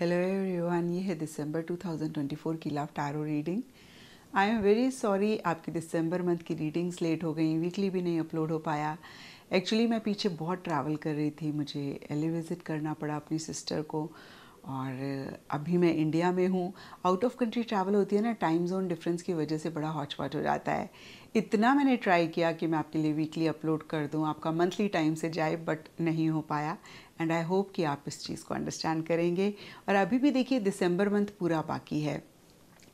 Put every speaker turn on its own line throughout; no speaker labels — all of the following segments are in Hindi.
हेलो एवरीवन ये है दिसंबर 2024 की love tarot reading I am very sorry आपकी दिसंबर मंथ की रीडिंग्स लेट हो गई वीकली भी नहीं अपलोड हो पाया एक्चुअली मैं पीछे बहुत ट्रैवल कर रही थी मुझे एले विज़िट करना पड़ा अपनी सिस्टर को और अभी मैं इंडिया में हूँ आउट ऑफ कंट्री ट्रैवल होती है ना टाइम जोन डिफरेंस की वजह से बड़ा हॉचपॉट हो जाता है इतना मैंने ट्राई किया कि मैं आपके लिए वीकली अपलोड कर दूँ आपका मंथली टाइम से जाए बट नहीं हो पाया एंड आई होप कि आप इस चीज़ को अंडरस्टैंड करेंगे और अभी भी देखिए दिसंबर मंथ पूरा बाकी है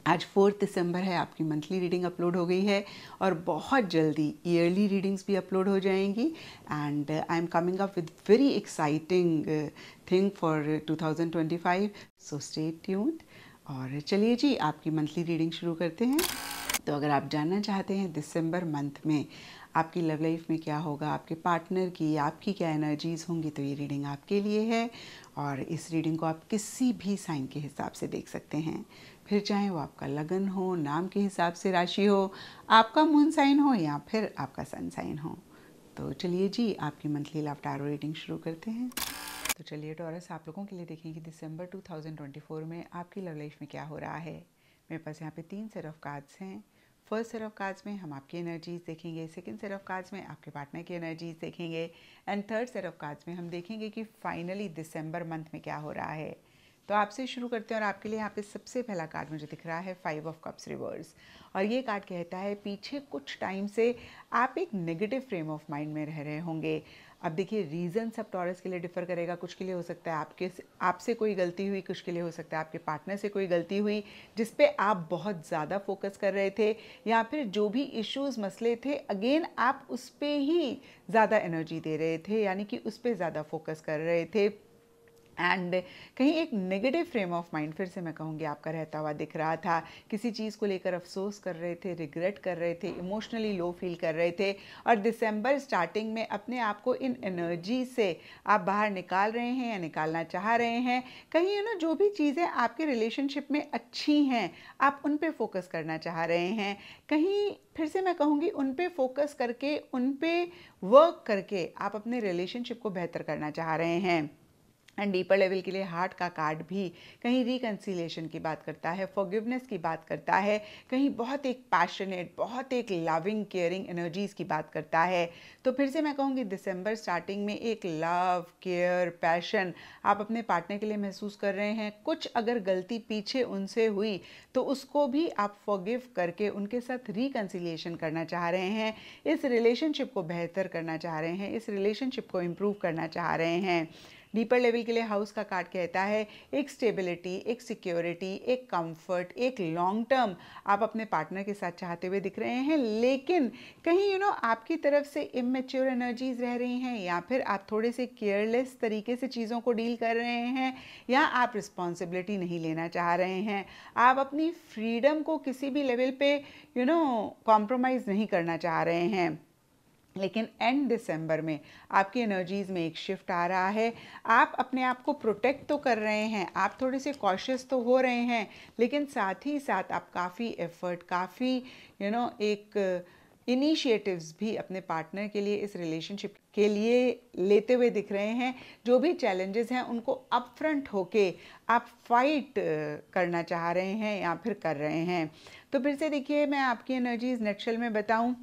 आज फोर्थ दिसंबर है आपकी मंथली रीडिंग अपलोड हो गई है और बहुत जल्दी ईयरली रीडिंग्स भी अपलोड हो जाएंगी and I am coming up with very exciting thing for 2025 so stay tuned और चलिए जी आपकी मंथली रीडिंग शुरू करते हैं तो अगर आप जानना चाहते हैं दिसंबर मंथ में आपकी लव लाइफ में क्या होगा आपके पार्टनर की आपकी क्या एनर्जीज़ होंगी तो ये रीडिंग आपके लिए है और इस रीडिंग को आप किसी भी साइन के हिसाब से देख सकते हैं फिर चाहे वो आपका लगन हो नाम के हिसाब से राशि हो आपका मून साइन हो या फिर आपका सन साइन हो तो चलिए जी आपकी मंथली लव टारो रीडिंग शुरू करते हैं तो चलिए टॉरस आप लोगों के लिए देखें कि दिसंबर 2024 में आपकी लव लाइफ में क्या हो रहा है मेरे पास यहाँ पे तीन सेट ऑफ कार्ड्स हैं फर्स्ट सेट ऑफ कार्ड्स में हम आपकी एनर्जीज देखेंगे सेकेंड सेट ऑफ कार्ड्स में आपके पार्टनर की एनर्जीज देखेंगे and third set of cards में हम देखेंगे कि फाइनली दिसंबर मंथ में क्या हो रहा है तो आपसे शुरू करते हैं और आपके लिए यहाँ पे सबसे पहला कार्ड मुझे दिख रहा है फाइव ऑफ कप्स रिवर्स और ये कार्ड कहता है पीछे कुछ टाइम से आप एक नेगेटिव फ्रेम ऑफ माइंड में रह रहे होंगे अब देखिए रीज़न सब टॉरस के लिए डिफ़र करेगा कुछ के लिए हो सकता है आपके आपसे कोई गलती हुई कुछ के लिए हो सकता है आपके पार्टनर से कोई गलती हुई जिस पे आप बहुत ज़्यादा फोकस कर रहे थे या फिर जो भी इश्यूज मसले थे अगेन आप उस पर ही ज़्यादा एनर्जी दे रहे थे यानी कि उस पर ज़्यादा फोकस कर रहे थे एंड कहीं एक नेगेटिव फ्रेम ऑफ माइंड फिर से मैं कहूँगी आपका रहता हुआ दिख रहा था किसी चीज़ को लेकर अफसोस कर रहे थे रिग्रेट कर रहे थे इमोशनली लो फील कर रहे थे और दिसंबर स्टार्टिंग में अपने आप को इन एनर्जी से आप बाहर निकाल रहे हैं या निकालना चाह रहे हैं कहीं यू नो जो भी चीज़ें आपके रिलेशनशिप में अच्छी हैं आप उन पर फोकस करना चाह रहे हैं कहीं फिर से मैं कहूँगी उन पर फोकस करके उन पर वर्क करके आप अपने रिलेशनशिप को बेहतर करना चाह रहे हैं एंड डीपर लेवल के लिए हार्ट का कार्ड भी कहीं रिकन्सिलेशन की बात करता है फॉरगिवनेस की बात करता है कहीं बहुत एक पैशनेट बहुत एक लविंग केयरिंग एनर्जीज़ की बात करता है तो फिर से मैं कहूँगी दिसंबर स्टार्टिंग में एक लव केयर पैशन आप अपने पार्टनर के लिए महसूस कर रहे हैं कुछ अगर गलती पीछे उनसे हुई तो उसको भी आप फॉरगिव करके उनके साथ रिकन्सिलेशन करना चाह रहे हैं इस रिलेशनशिप को बेहतर करना चाह रहे हैं इस रिलेशनशिप को इम्प्रूव करना चाह रहे हैं डीपर लेवल के लिए हाउस का कार्ड कहता है एक स्टेबिलिटी एक सिक्योरिटी एक कंफर्ट एक लॉन्ग टर्म आप अपने पार्टनर के साथ चाहते हुए दिख रहे हैं लेकिन कहीं यू you नो know, आपकी तरफ से इमेच्योर एनर्जीज रह रही हैं या फिर आप थोड़े से केयरलेस तरीके से चीज़ों को डील कर रहे हैं या आप रिस्पॉन्सिबिलिटी नहीं लेना चाह रहे हैं आप अपनी फ्रीडम को किसी भी लेवल पे यू नो कॉम्प्रोमाइज़ नहीं करना चाह रहे हैं लेकिन एंड दिसंबर में आपकी एनर्जीज़ में एक शिफ्ट आ रहा है आप अपने आप को प्रोटेक्ट तो कर रहे हैं आप थोड़े से कॉशियस तो हो रहे हैं लेकिन साथ ही साथ आप काफ़ी एफर्ट काफ़ी यू नो एक इनिशिएटिव्स uh, भी अपने पार्टनर के लिए इस रिलेशनशिप के लिए लेते हुए दिख रहे हैं जो भी चैलेंजेस हैं उनको अपफ्रंट होके आप फाइट uh, करना चाह रहे हैं या फिर कर रहे हैं तो फिर से देखिए मैं आपकी एनर्जीज नेचुरल में बताऊं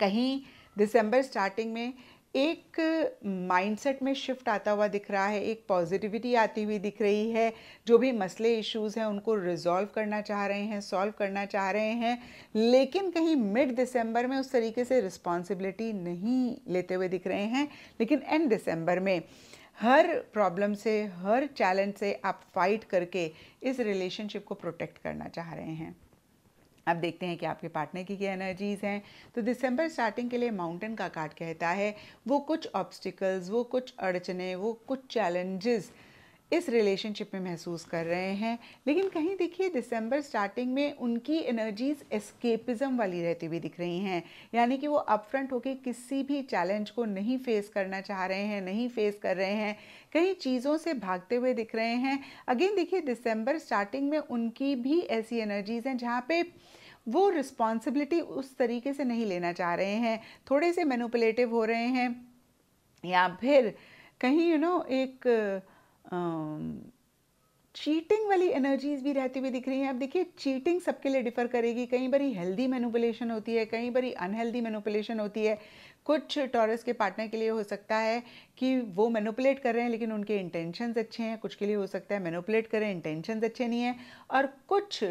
कहीं दिसंबर स्टार्टिंग में एक माइंडसेट में शिफ्ट आता हुआ दिख रहा है एक पॉजिटिविटी आती हुई दिख रही है जो भी मसले इश्यूज़ हैं उनको रिजॉल्व करना चाह रहे हैं सॉल्व करना चाह रहे हैं लेकिन कहीं मिड दिसंबर में उस तरीके से रिस्पॉन्सिबिलिटी नहीं लेते हुए दिख रहे हैं लेकिन एंड दिसंबर में हर प्रॉब्लम से हर चैलेंज से आप फाइट करके इस रिलेशनशिप को प्रोटेक्ट करना चाह रहे हैं अब देखते हैं कि आपके पार्टनर की क्या एनर्जीज हैं तो दिसंबर स्टार्टिंग के लिए माउंटेन का कार्ड कहता है वो कुछ ऑब्स्टिकल्स वो कुछ अड़चने वो कुछ चैलेंजेस इस रिलेशनशिप में महसूस कर रहे हैं लेकिन कहीं देखिए दिसंबर स्टार्टिंग में उनकी एनर्जीज एस्केपिज्म वाली रहती हुई दिख रही हैं यानी कि वो अपफ्रंट होकर किसी भी चैलेंज को नहीं फेस करना चाह रहे हैं नहीं फेस कर रहे हैं कई चीज़ों से भागते हुए दिख रहे हैं अगेन देखिए दिसंबर स्टार्टिंग में उनकी भी ऐसी एनर्जीज़ हैं जहाँ पे वो रिस्पॉन्सिबिलिटी उस तरीके से नहीं लेना चाह रहे हैं थोड़े से मैनुपलेटिव हो रहे हैं या फिर कहीं यू you नो know, एक चीटिंग um, वाली एनर्जीज भी रहती हुई दिख रही हैं आप देखिए चीटिंग सबके लिए डिफर करेगी कई बारी हेल्दी मैनुपुलेशन होती है कई बारी अनहेल्दी मैनुपुलेशन होती है कुछ टॉरस के पार्टनर के लिए हो सकता है कि वो मैनुपुलेट कर रहे हैं लेकिन उनके इंटेंशंस अच्छे हैं कुछ के लिए हो सकता है मैनुपुलेट करें इंटेंशंस अच्छे नहीं हैं और कुछ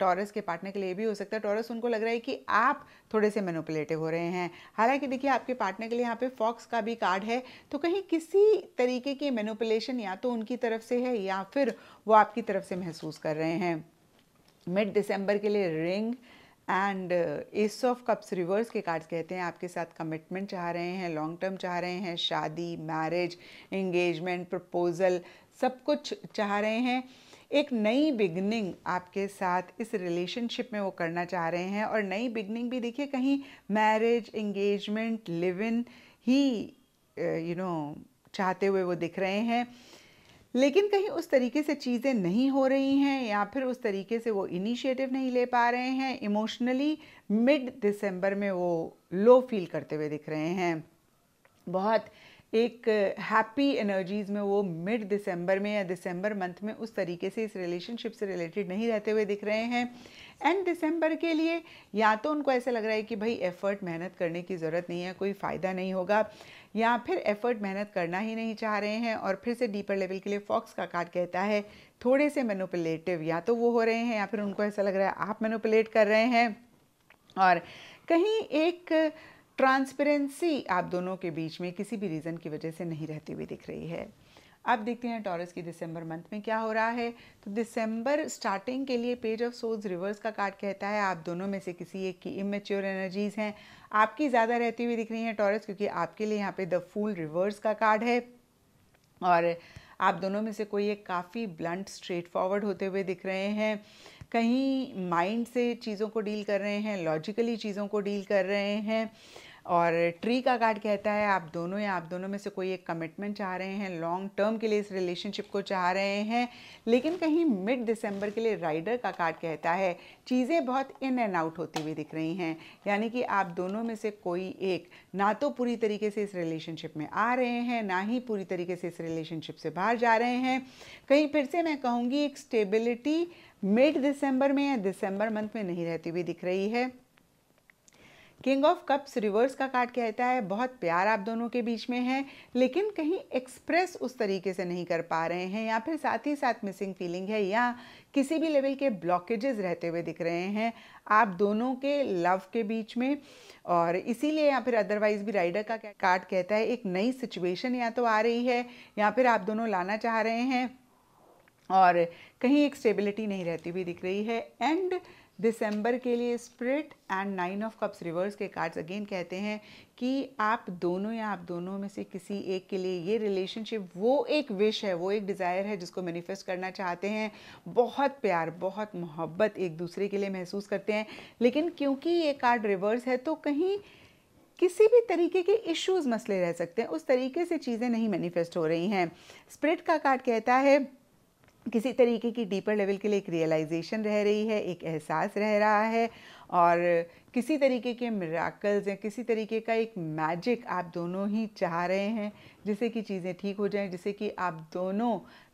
टॉरस के पार्टनर के लिए भी हो सकता है टॉरस उनको लग रहा है कि आप थोड़े से मैनुपलेटिव हो रहे हैं हालांकि देखिए आपके पार्टनर के लिए यहाँ पे फॉक्स का भी कार्ड है तो कहीं किसी तरीके की मैनुपलेशन या तो उनकी तरफ से है या फिर वो आपकी तरफ से महसूस कर रहे हैं मिड दिसंबर के लिए ring and ace of cups reverse के कार्ड्स कहते हैं आपके साथ कमिटमेंट चाह रहे हैं लॉन्ग टर्म चाह रहे हैं शादी मैरिज एंगेजमेंट प्रपोजल सब कुछ चाह रहे हैं एक नई बिगनिंग आपके साथ इस रिलेशनशिप में वो करना चाह रहे हैं और नई बिगनिंग भी देखिए कहीं मैरिज इंगेजमेंट लिव इन ही यू नो चाहते हुए वो दिख रहे हैं लेकिन कहीं उस तरीके से चीज़ें नहीं हो रही हैं या फिर उस तरीके से वो इनिशिएटिव नहीं ले पा रहे हैं इमोशनली मिड दिसंबर में वो लो फील करते हुए दिख रहे हैं बहुत एक हैप्पी एनर्जीज़ में वो मिड दिसंबर में या दिसंबर मंथ में उस तरीके से इस रिलेशनशिप से रिलेटेड नहीं रहते हुए दिख रहे हैं एंड दिसंबर के लिए या तो उनको ऐसा लग रहा है कि भाई एफ़र्ट मेहनत करने की ज़रूरत नहीं है कोई फ़ायदा नहीं होगा या फिर एफ़र्ट मेहनत करना ही नहीं चाह रहे हैं और फिर से डीपर लेवल के लिए फॉक्स का कार्ड कहता है थोड़े से मैनुपलेटिव या तो वो हो रहे हैं या फिर उनको ऐसा लग रहा है आप मैनुपलेट कर रहे हैं और कहीं एक ट्रांसपेरेंसी आप दोनों के बीच में किसी भी रीज़न की वजह से नहीं रहती हुई दिख रही है अब देखते हैं टॉरस की दिसंबर मंथ में क्या हो रहा है तो दिसंबर स्टार्टिंग के लिए पेज ऑफ सोल्स रिवर्स का कार्ड कहता है आप दोनों में से किसी एक की इमेच्योर एनर्जीज हैं आपकी ज़्यादा रहती हुई दिख रही हैं टॉरस क्योंकि आपके लिए यहाँ पे द फूल रिवर्स का कार्ड है और आप दोनों में से कोई एक काफ़ी ब्लंट स्ट्रेट फॉरवर्ड होते हुए दिख रहे हैं कहीं माइंड से चीज़ों को डील कर रहे हैं लॉजिकली चीज़ों को डील कर रहे हैं और ट्री का कार्ड कहता है आप दोनों या आप दोनों में से कोई एक कमिटमेंट चाह रहे हैं लॉन्ग टर्म के लिए इस रिलेशनशिप को चाह रहे हैं लेकिन कहीं मिड दिसंबर के लिए राइडर का कार्ड कहता है चीज़ें बहुत इन एंड आउट होती हुई दिख रही हैं यानी कि आप दोनों में से कोई एक ना तो पूरी तरीके से इस रिलेशनशिप में आ रहे हैं ना ही पूरी तरीके से इस रिलेशनशिप से बाहर जा रहे हैं कहीं फिर से मैं कहूँगी एक स्टेबिलिटी मिड दिसंबर में या दिसंबर मंथ में नहीं रहती हुई दिख रही है किंग ऑफ कप्स रिवर्स का कार्ड कहता है बहुत प्यार आप दोनों के बीच में है लेकिन कहीं एक्सप्रेस उस तरीके से नहीं कर पा रहे हैं या फिर साथ ही साथ मिसिंग फीलिंग है या किसी भी लेवल के ब्लॉकेजेस रहते हुए दिख रहे हैं आप दोनों के लव के बीच में और इसीलिए या फिर अदरवाइज भी राइडर का कार्ड कहता है एक नई सिचुएशन या तो आ रही है या फिर आप दोनों लाना चाह रहे हैं और कहीं एक स्टेबिलिटी नहीं रहती हुई दिख रही है एंड दिसंबर के लिए spirit and nine of cups reverse के कार्ड्स अगेन कहते हैं कि आप दोनों या आप दोनों में से किसी एक के लिए ये रिलेशनशिप वो एक विश है वो एक डिज़ायर है जिसको मैनिफेस्ट करना चाहते हैं बहुत प्यार बहुत मोहब्बत एक दूसरे के लिए महसूस करते हैं लेकिन क्योंकि ये कार्ड रिवर्स है तो कहीं किसी भी तरीके के इश्यूज मसले रह सकते हैं उस तरीके से चीज़ें नहीं मैनिफेस्ट हो रही हैं स्प्रिट का कार्ड कहता है किसी तरीके की डीपर लेवल के लिए एक रियलाइजेशन रह रही है एक एहसास रह रहा है और किसी तरीके के मिराकल्स या किसी तरीके का एक मैजिक आप दोनों ही चाह रहे हैं जिससे कि चीज़ें ठीक हो जाएं जिससे कि आप दोनों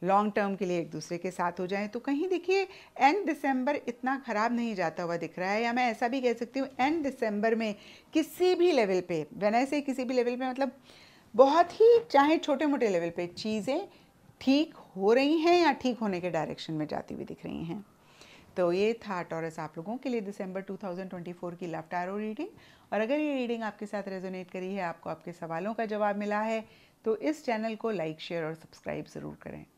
लॉन्ग टर्म के लिए एक दूसरे के साथ हो जाएं तो कहीं देखिए एंड दिसंबर इतना ख़राब नहीं जाता हुआ दिख रहा है या मैं ऐसा भी कह सकती हूँ एंड दिसंबर में किसी भी लेवल पे वैन ऐसे किसी भी लेवल पे मतलब बहुत ही चाहे छोटे मोटे लेवल पे चीज़ें ठीक हो रही हैं या ठीक होने के डायरेक्शन में जाती हुई दिख रही हैं तो ये था टॉरस आप लोगों के लिए दिसंबर 2024 की लव आरो रीडिंग और अगर ये रीडिंग आपके साथ रेजोनेट करी है आपको आपके सवालों का जवाब मिला है तो इस चैनल को लाइक शेयर और सब्सक्राइब ज़रूर करें